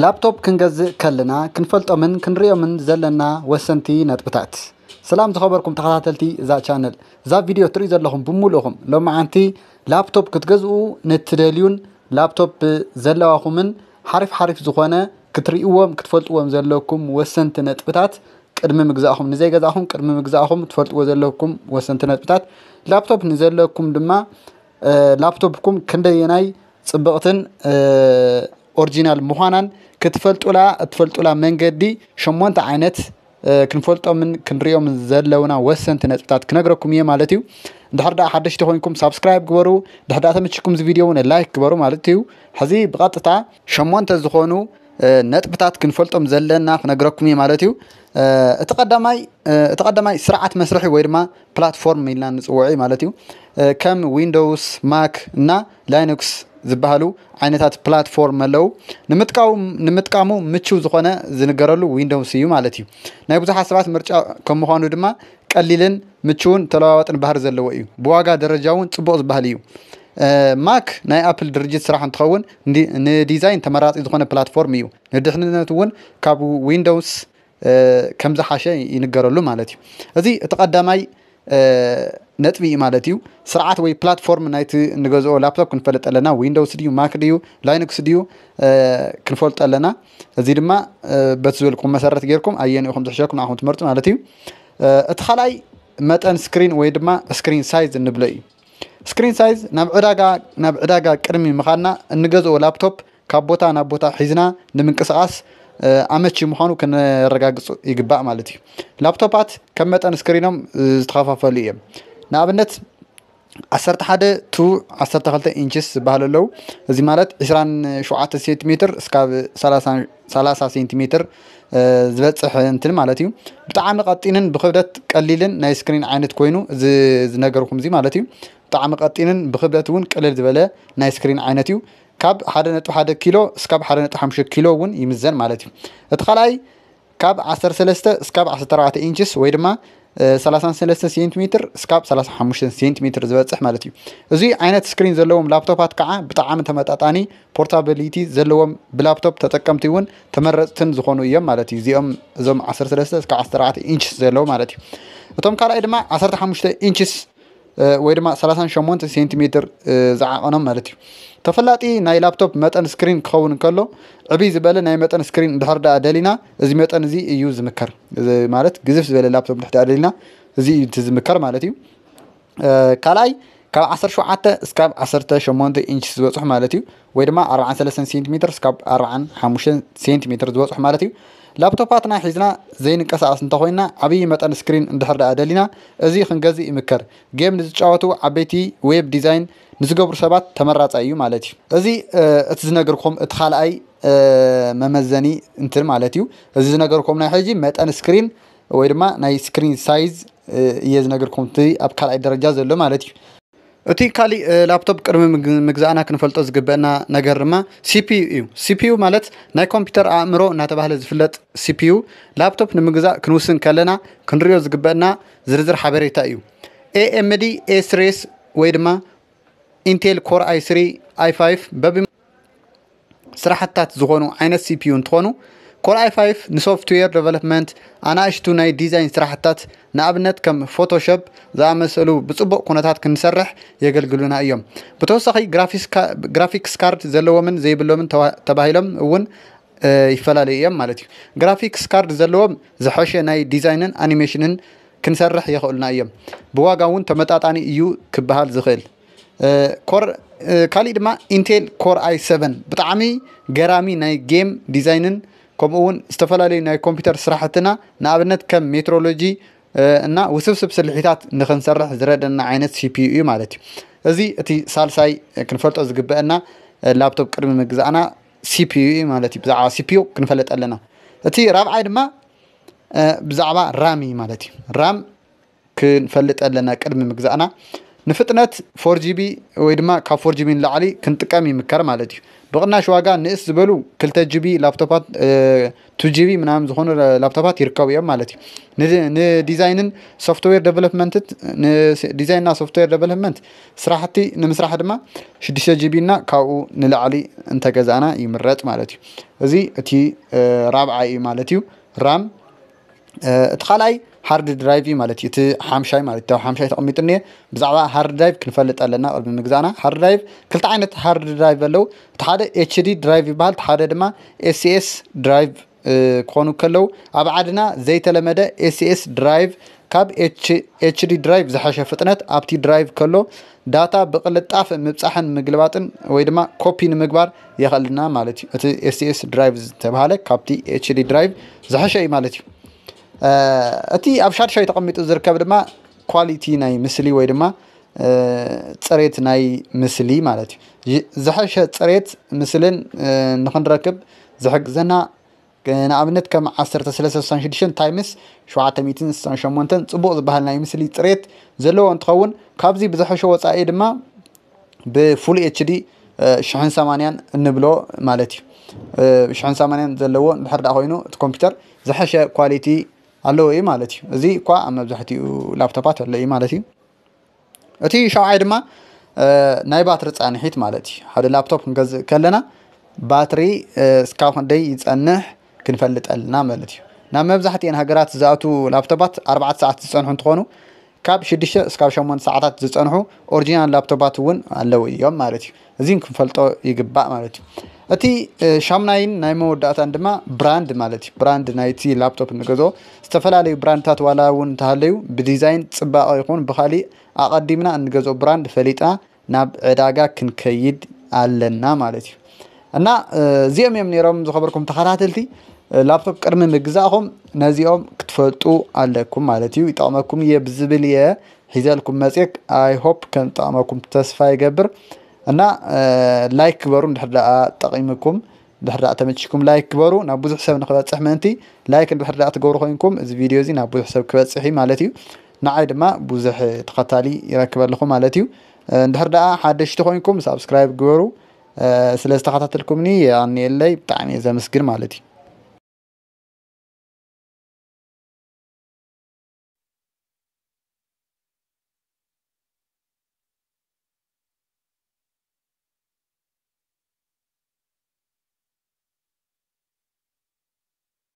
ላፕቶፕ ክንገዝእ ከለና ክንፈልጦምን ክንሪኦምን ዘለና ወሰንቲ ነጥብታት ሰላም ዝኸበርኩም ተኸታተልቲ እዛ ቻነል እዛ ቪድዮ ትሪኡ ዘለኹም ብምሉእኹም ዓንቲ ላፕቶፕ ክትገዝኡ ንትደልዩን ላፕቶፕ ዘለዋኹምን ሓሪፍ ሓሪፍ ዝኾነ ክትርእዎም ክትፈልጥዎም ዘለኩም ወሰንቲ ነጥብታት ቅድሚ ምግዛእኹም ንዘይገዛእኹም ቅድሚ ምግዛእኹም ትፈልጥዎ ዘለኩም ወሰንቲ ነጥብታት ላፕቶፕ ንዘለኩም ድማ ላፕቶፕኩም ክንደየናይ ፅብቕትን ኦሪጂናል ምዃናን ክትፈልጡላ እትፈልጡላ መንገዲ ሸሞንተ ዓይነት ክንፈልጦምን ክንሪኦምን ዘለውና ወሰንቲ ነጥብታት ክነግረኩም እየ ማለት እዩ እንድሕር ዳ ሓደሽቲ ኮይንኩም ሳብስክራይብ ግበሩ ድሕር ዳ ተመችኩም እዚ ቪድዮ እውን ላይክ ግበሩ ማለት እዩ ሕዚ ብቐጥታ ሸሞንተ ዝኾኑ ነጥብታት ክንፈልጦም ዘለና ክነግረኩም እየ ማለት እዩ እቲ ቀዳማይ እቲ ቀዳማይ ስርዓት መስርሒ ወይ ድማ ፕላትፎርም ኢልና ንፅውዕ ማለት እዩ ከም ዊንዶውስ ማክ እና ላይኖክስ ዝበሃሉ ዓይነታት ፕላትፎርም ኣለው ንምጥቃሙ ምችው ዝኾነ ዝንገረሉ ዊንዶውስ እዩ ማለት እዩ ናይ ብዙሓት ሰባት ምርጫ ከም ምኳኑ ድማ ቀሊልን ምችውን ተለዋወጥን ባህር ዘለዎ እዩ ብዋጋ ደረጃ እውን ፅቡቅ ዝበሃል እዩ ማክ ናይ ኣፕል ድርጅት ስራሕ እንትኸውን ንዲዛይን ተመራፂ ዝኾነ ፕላትፎርም እዩ ንድሕንነት እውን ካብ ዊንዶውስ ከምዝሓሸ ይንገረሉ ማለት እዩ እዚ እቲ ቀዳማይ ነጥቢ እዩ ማለት እዩ ስርዓት ወይ ፕላትፎርም ናይቲ ንገዝኦ ላፕቶፕ ክንፈልጥ ኣለና ዊንዶውስ ድዩ ማክ ድዩ ላይንክስ ድዩ ክንፈልጥ ኣለና እዚ ድማ በቲ ዝበልኩም መሰረት ጌርኩም ኣየኒኡኹም ዝሕሸኩም ንኹም ትመርፁ ማለት እዩ እቲ ካልኣይ መጠን ስክሪን ወይ ድማ ስክሪን ሳይዝ እንብሎ እዩ ስክሪን ሳይዝ ናብ ዕዳጋ ቅድሚ ምኻድና እንገዝኦ ላፕቶፕ ካብ ቦታ ናብ ቦታ ሒዝና ንምንቅስቃስ ኣመቺ ምዃኑ ክነረጋግፁ ይግባእ ማለት እዩ ላፕቶፓት ከም መጠን ስክሪኖም ዝተኸፋፈሉ እዮም ንኣብነት 11 ቱ 12 ኢንችስ ዝበሃል ኣለው እዚ ማለት 27 ሴንቲሜትር እስካብ 30 ሴንቲሜትር ዝበፅሕ እንትን ማለት እዩ ብጣዕሚ ቀጢንን ብክብደት ቀሊልን ናይ ስክሪን ዓይነት ኮይኑ እዚ ዝነገርኩም እዚ ማለት እዩ ብጣዕሚ ቀጢንን ብክብደት እውን ቅልል ዝበለ ናይ ስክሪን ዓይነት እዩ ካብ 1.1 ኪሎ እስካብ 1.5 ኪሎ እውን ይምዘን ማለት እዩ እቲ ካልኣይ ካብ 13 እስካብ 14 ኢንችስ ወይ ድማ 33 ሴንቲሜትር እስካብ 35 ሴንቲሜትር ዝበፅሕ ማለት እዩ እዚ ዓይነት ስክሪን ዘለዎም ላፕቶፓት ከዓ ብጣዕሚ ተመጣጣኒ ፖርታብሊቲ ዘለዎም ብላፕቶፕ ተጠቀምቲ እውን ተመረፅትን ዝኾኑ እዮም ማለት እዩ እዚኦም እዞም 13 እስካብ 14 ኢንችስ ዘለዉ ማለት እዩ እቶም ካልኣይ ድማ 15 ኢንችስ ወይ ድማ 38 ሴንቲሜትር ዝዓቐኖም ማለት እዩ ተፈላጢ ናይ ላፕቶፕ መጠን ስክሪን ክኸውን ከሎ ዕብይ ዝበለ ናይ መጠን ስክሪን ድሕር ዳኣ ደሊና እዚ መጠን እዚ እዩ ዝምከር ማለት ግዝፍ ዝበለ ላፕቶፕ ድሕ ዳኣ ደሊና እዚ እዩ ዝምከር ማለት እዩ ካልኣይ ካብ 17 እስካብ 18 ኢንች ዝበፅሑ ማለት እዩ ወይ ድማ 43 ሴንቲሜትር እስካብ 45 ሴንቲሜትር ዝበፅሑ ማለት እዩ ላፕቶፓትና ሒዝና ዘይንቀሳቀስ እንተኮይና ዓብይ መጠን ስክሪን እንድሕር ደኣ ደሊና እዚ ክንገዝእ ይምከር ጌም ንዝጫወቱ ዓበይቲ ዌብ ዲዛይን ንዝገብሩ ሰባት ተመራፀ እዩ ማለት እዩ እዚ እቲ ዝነገርኩም እቲ ካልኣይ መመዘኒ እንትን ማለት እዩ እዚ ዝነገርኩም ናይ ሕጂ መጠን ስክሪን ወይ ድማ ናይ ስክሪን ሳይዝ እየ ዝነገርኩም እቲ ኣብ ካልኣይ ደረጃ ዘሎ ማለት እዩ እቲ ካሊእ ላፕቶፕ ቅድሚ ምግዛእና ክንፈልጦ ዝግበአና ነገር ድማ ሲፒዩ እዩ ሲፒዩ ማለት ናይ ኮምፒተር ኣእምሮ እናተባህለ ዝፍለጥ ሲፒዩ ላፕቶፕ ንምግዛእ ክንውስን ከለና ክንሪዮ ዝግበአና ዝርዝር ሓበሬታ እዩ ኤኤምዲ ኤስሬስ ወይ ድማ ኢንቴል ኮር ኣይ3 ኣይ5 በቢ ስራሕታት ዝኾኑ ዓይነት ሲፒዩ እንትኾኑ ኮልኣይ 5 ንሶፍትዌር ዴቨሎፕመንት ኣናእሽቱ ናይ ዲዛይን ስራሕትታት ንኣብነት ከም ፎቶሾፕ ዝኣመሰሉ ብፅቡቅ ኩነታት ክንሰርሕ የገልግሉና እዮም ብተወሳኺ ግራፊክስ ካርድ ዘለዎምን ዘይብሎምን ተባሂሎም እውን ይፈላለዩ እዮም ማለት እዩ ግራፊክስ ካርድ ዘለዎም ዝሐሸ ናይ ዲዛይንን ኣኒሜሽንን ክንሰርሕ የኽእሉና እዮም ብዋጋ እውን ተመጣጣኒ እዩ ክበሃል ዝኽእል ካሊእ ድማ ኢንቴል ኮር ኣይ 7 ብጣዕሚ ገራሚ ናይ ጌም ዲዛይንን ከምኡ እውን ዝተፈላለዩ ናይ ኮምፒተር ስራሕትና ንኣብነት ከም ሜትሮሎጂ እና ውስብስብ ስልሒታት ንክንሰርሕ ዝረደና ዓይነት ሲፒዩ እዩ ማለት እዩ እዚ እቲ ሳልሳይ ክንፈልጦ ዝግበአና ላፕቶፕ ቅድሚ ምግዛእና ሲፒዩ እዩ ማለት እዩ ብዛዕባ ሲፒዩ ክንፈለጥ ኣለና እቲ ራብዓይ ድማ ብዛዕባ ራም እዩ ማለት እዩ ራም ክንፈልጥ ኣለና ቅድሚ ምግዛእና ንፍጥነት ፎር ጂቢ ወይ ድማ ካብ ፎር ጂቢ ንላዕሊ ክንጥቀም ይምከር ማለት እዩ ብቕናሽ ዋጋ ንእስ ዝበሉ ክልተ ጂቢ ላፕቶፓት ቱ ጂቢ ምናምን ዝኾኑ ላፕቶፓት ይርከቡ እዮም ማለት እዩ ንዲዛይንን ሶፍትዌር ደቨሎፕመንትን ንዲዛይንና ሶፍትዌር ደቨሎፕመንት ስራሕቲ ንምስራሕ ድማ 6 ጂቢ እና ካብኡ ንላዕሊ እንተገዛእና ይምረጥ ማለት እዩ እዚ እቲ ራብዓይ እዩ ማለት እዩ ራም እቲ ካልኣይ ሃርድ ድራይቭ እዩ ማለት እዩ እቲ ሓምሻይ ማለት እዩ ሓምሻይ ተቐሚጡ እኒሀ ብዛዕባ ሃርድ ድራይቭ ክንፈልጥ ኣለና ቅድሚ ምግዛእና ሃርድ ድራይቭ ክልተ ዓይነት ሃርድ ድራይቭ ኣለው እቲ ሓደ ኤችዲ ድራይቭ ይበሃል እቲ ሓደ ድማ ኤስኤስ ድራይቭ ክኾኑ ከለው ኣብ ዓድና ዘይተለመደ ኤስኤስ ድራይቭ ካብ ኤችዲ ድራይቭ ዝሓሸ ፍጥነት ኣብቲ ድራይቭ ከሎ ዳታ ብቅልጣፍ ምብፃሕን ምግልባጥን ወይ ድማ ኮፒ ንምግባር የኽእልና ማለት እዩ እቲ ኤስኤስ ድራይቭ ዝተባሃለ ካብቲ ኤችዲ ድራይቭ ዝሓሸ እዩ ማለት እዩ እቲ ኣብ ሻድሻይ ተቐሚጡ ዝርከብ ድማ ኳሊቲ ናይ ምስሊ ወይ ድማ ፅሬት ናይ ምስሊ ማለት እዩ ዝሐሸ ፅሬት ምስልን ንክንረክብ ዝሕግዘና ንኣብነት ከም 1366 ታይምስ 768 ፅቡቅ ዝበሃል ናይ ምስሊ ፅሬት ዘለዎ እንትኸውን ካብዚ ብዝሐሸ ወፃኢ ድማ ብፉል ኤችዲ 1080 እንብሎ ማለት እዩ 1080 ዘለዎ ድሕር ዳ ኮይኑ እቲ ኮምፒተር ዝሐሸ ኳሊቲ ኣለዎ እዩ ማለት እዩ እዚ እኳ ኣብ መብዛሕትኡ ላፕቶፓት ኣሎ እዩ ማለት እዩ እቲ ሸውዓይ ድማ ናይ ባትሪ ፃንሒት ማለት እዩ ሓደ ላፕቶፕ ክንገዝእ ከለና ባትሪ እስካብ ክንደይ ይፀንሕ ክንፈልጠልና ማለት እዩ ናብ መብዛሕትኤን ሃገራት ዝኣትዉ ላፕቶፓት ኣርባዕተ ሰዓት ዝፀንሑ እንትኾኑ ካብ 6 እስካብ 8 ሰዓታት ዝፀንሑ ኦሪጂናል ላፕቶፓት እውን ኣለው እዮም ማለት እዩ እዚ ክንፈልጦ ይግባእ ማለት እዩ እቲ ሻምናይን ናይ መወዳእታን ድማ ብራንድ ማለት እዩ ብራንድ ናይቲ ላፕቶፕ ንገዝኦ ዝተፈላለዩ ብራንድታት ዋላ እውን እንተሃለዩ ብዲዛይን ፅባቐ ይኹን ብካሊእ ኣቐዲምና እንገዝኦ ብራንድ ፈሊጣ ናብ ዕዳጋ ክንከይድ ኣለና ማለት እዩ እና እዚኦም እዮም ነሮም ዝኸበርኩም ተኸታተልቲ ላፕቶፕ ቅድሚ ምግዛእኹም ነዚኦም ክትፈልጡ ኣለኩም ማለት እዩ ይጠቕመኩም እየ ብዝብል እየ ሒዘልኩም መፅክ ኣይሆፕ ከም ዝጠቕመኩም ተስፋ ይገብር أنا لايك برو نحن لا تقيمكم نحن لا تمتشكم لايك برو نابوز حساب نقدر تحمنتي لايك نحن لا تجور خوينكم إذا فيديو زين نابوز حساب كبر صحي مالتيو نعيد ما بوز تقتالي يركب لكم مالتيو نحن لا حدش تخوينكم سبسكرايب جورو سلسلة تقطعت لكمني يعني اللي بتعني إذا مسكر مالتيو